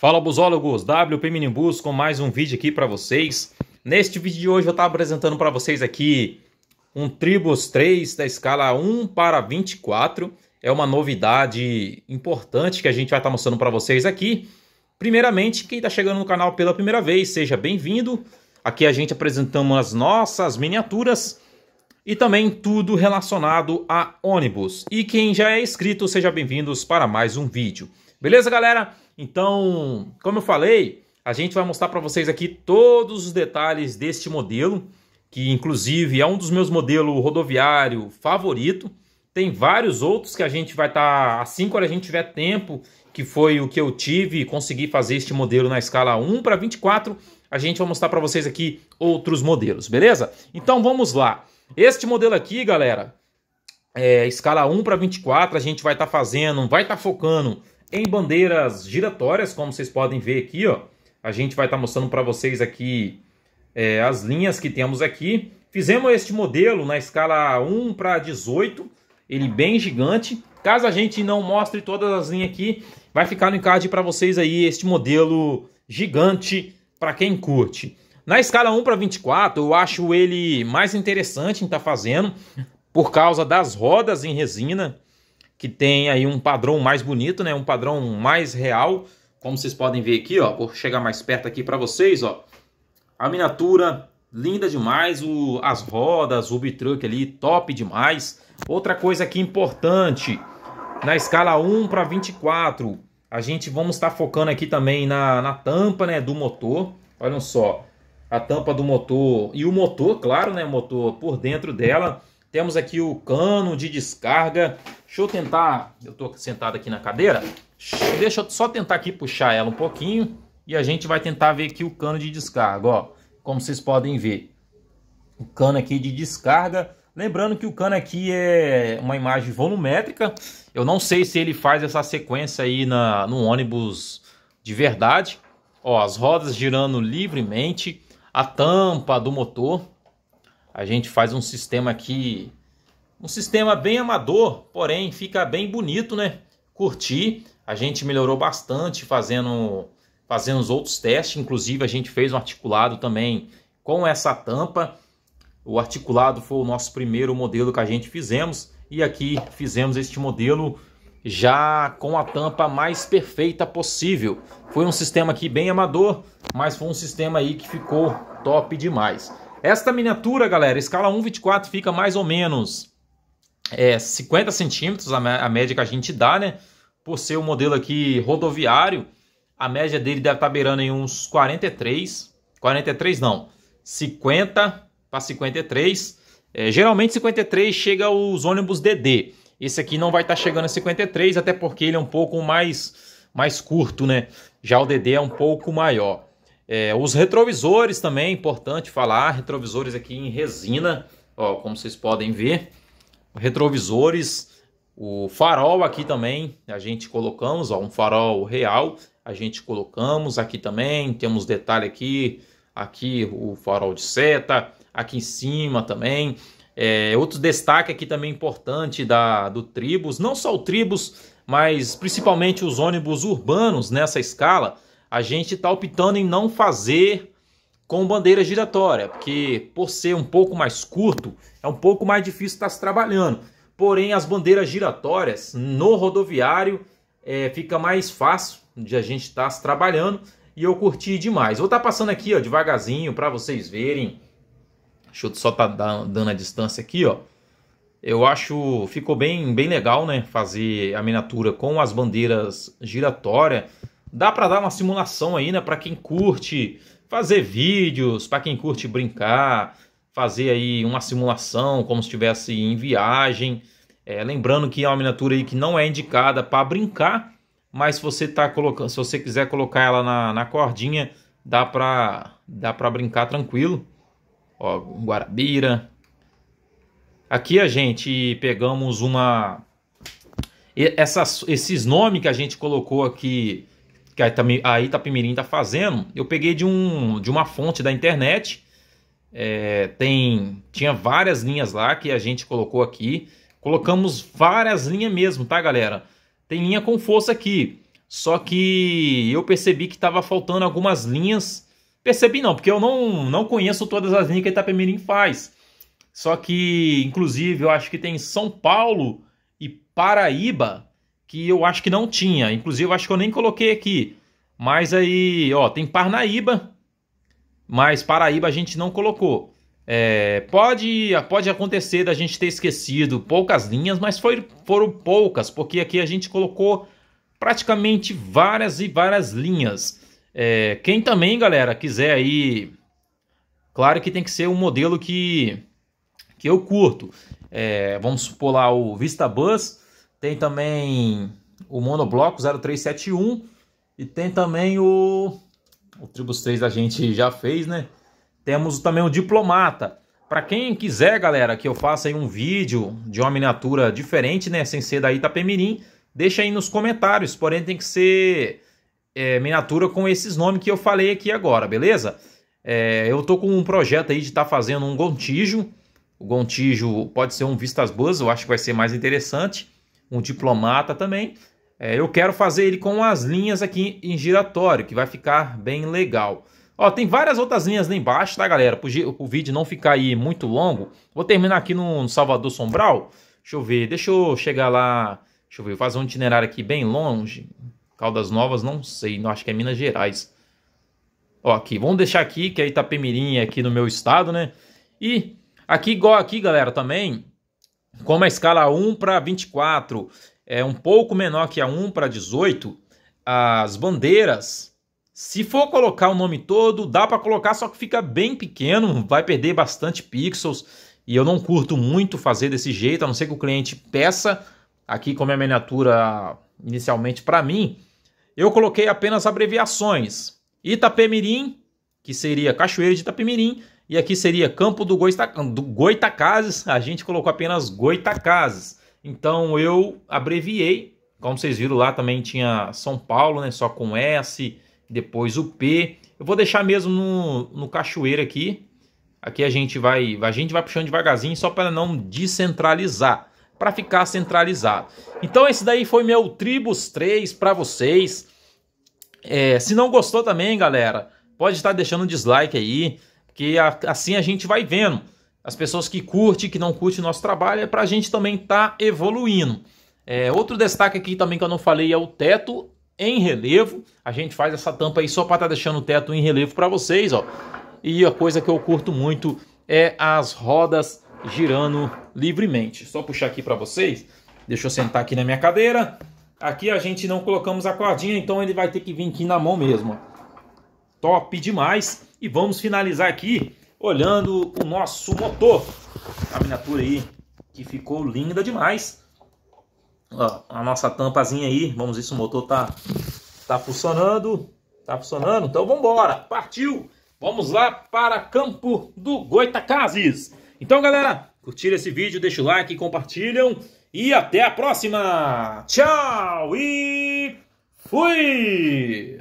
Fala busólogos, WP Minibus com mais um vídeo aqui para vocês. Neste vídeo de hoje eu estou apresentando para vocês aqui um Tribos 3 da escala 1 para 24. É uma novidade importante que a gente vai estar tá mostrando para vocês aqui. Primeiramente, quem está chegando no canal pela primeira vez, seja bem-vindo. Aqui a gente apresentamos as nossas miniaturas e também tudo relacionado a ônibus. E quem já é inscrito, seja bem-vindos para mais um vídeo. Beleza, galera? Então, como eu falei, a gente vai mostrar para vocês aqui todos os detalhes deste modelo, que inclusive é um dos meus modelos rodoviário favorito. Tem vários outros que a gente vai estar, tá, assim quando a gente tiver tempo, que foi o que eu tive e consegui fazer este modelo na escala 1 para 24, a gente vai mostrar para vocês aqui outros modelos, beleza? Então vamos lá. Este modelo aqui, galera, é escala 1 para 24, a gente vai estar tá fazendo, vai estar tá focando em bandeiras giratórias, como vocês podem ver aqui, ó. A gente vai estar tá mostrando para vocês aqui é, as linhas que temos aqui. Fizemos este modelo na escala 1 para 18, ele bem gigante. Caso a gente não mostre todas as linhas aqui, vai ficar no card para vocês aí este modelo gigante para quem curte. Na escala 1 para 24, eu acho ele mais interessante em estar tá fazendo por causa das rodas em resina que tem aí um padrão mais bonito, né? Um padrão mais real, como vocês podem ver aqui, ó. Vou chegar mais perto aqui para vocês, ó. A miniatura linda demais, o, as rodas, o bitruck ali, top demais. Outra coisa aqui importante, na escala 1 para 24, a gente vamos estar tá focando aqui também na, na tampa, né, do motor. Olha só, a tampa do motor e o motor, claro, né, o motor por dentro dela. Temos aqui o cano de descarga. Deixa eu tentar, eu estou sentado aqui na cadeira. Deixa eu só tentar aqui puxar ela um pouquinho e a gente vai tentar ver aqui o cano de descarga, ó. Como vocês podem ver, o cano aqui de descarga. Lembrando que o cano aqui é uma imagem volumétrica. Eu não sei se ele faz essa sequência aí na, no ônibus de verdade. Ó, as rodas girando livremente, a tampa do motor a gente faz um sistema aqui, um sistema bem amador, porém fica bem bonito, né? Curti, a gente melhorou bastante fazendo, fazendo os outros testes, inclusive a gente fez um articulado também com essa tampa. O articulado foi o nosso primeiro modelo que a gente fizemos e aqui fizemos este modelo já com a tampa mais perfeita possível. Foi um sistema aqui bem amador, mas foi um sistema aí que ficou top demais. Esta miniatura, galera, escala 1,24 fica mais ou menos é, 50 centímetros, a, média que a gente dá, né? Por ser o um modelo aqui rodoviário, a média dele deve estar tá beirando em uns 43, 43 não, 50 para 53. É, geralmente 53 chega aos ônibus DD. Esse aqui não vai estar tá chegando a 53, até porque ele é um pouco mais, mais curto, né? Já o DD é um pouco maior. É, os retrovisores também importante falar, retrovisores aqui em resina, ó, como vocês podem ver, retrovisores, o farol aqui também, a gente colocamos, ó, um farol real, a gente colocamos aqui também, temos detalhe aqui, aqui o farol de seta, aqui em cima também. É, outro destaque aqui também importante da, do Tribus, não só o Tribus, mas principalmente os ônibus urbanos nessa escala, a gente está optando em não fazer com bandeira giratória, porque por ser um pouco mais curto, é um pouco mais difícil estar tá se trabalhando. Porém, as bandeiras giratórias no rodoviário é, fica mais fácil de a gente estar tá se trabalhando e eu curti demais. Vou estar tá passando aqui ó, devagarzinho para vocês verem. Deixa eu só estar tá dando a distância aqui, ó. Eu acho ficou bem, bem legal, né? Fazer a miniatura com as bandeiras giratórias. Dá para dar uma simulação aí, né, para quem curte fazer vídeos, para quem curte brincar, fazer aí uma simulação como se estivesse em viagem. É, lembrando que é uma miniatura aí que não é indicada para brincar, mas se você tá colocando, se você quiser colocar ela na, na cordinha, dá para dá para brincar tranquilo. Ó, guarabira. Aqui a gente pegamos uma essas, esses nomes que a gente colocou aqui que a Itapimirim está fazendo, eu peguei de, um, de uma fonte da internet. É, tem Tinha várias linhas lá que a gente colocou aqui. Colocamos várias linhas mesmo, tá, galera? Tem linha com força aqui. Só que eu percebi que estava faltando algumas linhas. Percebi não, porque eu não, não conheço todas as linhas que a Itapemirim faz. Só que, inclusive, eu acho que tem São Paulo e Paraíba que eu acho que não tinha. Inclusive, eu acho que eu nem coloquei aqui. Mas aí, ó, tem Parnaíba, mas Paraíba a gente não colocou. É, pode, pode acontecer da gente ter esquecido poucas linhas, mas foi, foram poucas, porque aqui a gente colocou praticamente várias e várias linhas. É, quem também, galera, quiser aí, claro que tem que ser um modelo que, que eu curto. É, vamos supor lá o Vista Bus, tem também o monobloco 0371 e tem também o o Tribus 3 a gente já fez, né? Temos também o diplomata. Para quem quiser, galera, que eu faça aí um vídeo de uma miniatura diferente, né, sem ser da Itapemirim, deixa aí nos comentários, porém tem que ser é, miniatura com esses nomes que eu falei aqui agora, beleza? É, eu tô com um projeto aí de estar tá fazendo um gontijo, o gontijo pode ser um vistas boas, eu acho que vai ser mais interessante um diplomata também. É, eu quero fazer ele com as linhas aqui em giratório, que vai ficar bem legal. Ó, tem várias outras linhas lá embaixo, tá, galera? Para o vídeo não ficar aí muito longo. Vou terminar aqui no, Salvador Sombral. Deixa eu ver, deixa eu chegar lá... Deixa eu ver, fazer um itinerário aqui bem longe. Caldas Novas, não sei, não acho que é Minas Gerais. Ó, aqui, vamos deixar aqui, que é Itapemirim é aqui no meu estado, né? E aqui, igual aqui, galera, também, como a escala 1 para 24 é um pouco menor que a 1 para 18, as bandeiras, se for colocar o nome todo, dá para colocar, só que fica bem pequeno, vai perder bastante pixels. E eu não curto muito fazer desse jeito, a não ser que o cliente peça. Aqui, como é a miniatura inicialmente para mim, eu coloquei apenas abreviações. Itapemirim, que seria Cachoeira de Itapemirim, e aqui seria campo do, Goita, do Goitacazes, a gente colocou apenas Goitacazes. Então eu abreviei, como vocês viram lá também tinha São Paulo, né, só com S, depois o P. Eu vou deixar mesmo no, no cachoeira aqui. Aqui a gente vai, a gente vai puxando devagarzinho só para não descentralizar, para ficar centralizado. Então esse daí foi meu Tribus 3 para vocês. É, se não gostou também, galera, pode estar deixando um dislike aí que assim a gente vai vendo as pessoas que curte, que não curte o nosso trabalho, é para a gente também estar tá evoluindo. É, outro destaque aqui também que eu não falei é o teto em relevo. A gente faz essa tampa aí só para estar tá deixando o teto em relevo para vocês, ó. E a coisa que eu curto muito é as rodas girando livremente. Só puxar aqui para vocês. Deixa eu sentar aqui na minha cadeira. Aqui a gente não colocamos a cordinha, então ele vai ter que vir aqui na mão mesmo. Ó top demais. E vamos finalizar aqui olhando o nosso motor. A miniatura aí que ficou linda demais. Ó, a nossa tampazinha aí, vamos ver se o motor tá, tá funcionando. Tá funcionando? Então vamos embora, partiu! Vamos lá para Campo do Goitacazes. Então galera, curtiram esse vídeo, deixa o like, compartilham e até a próxima! Tchau e fui!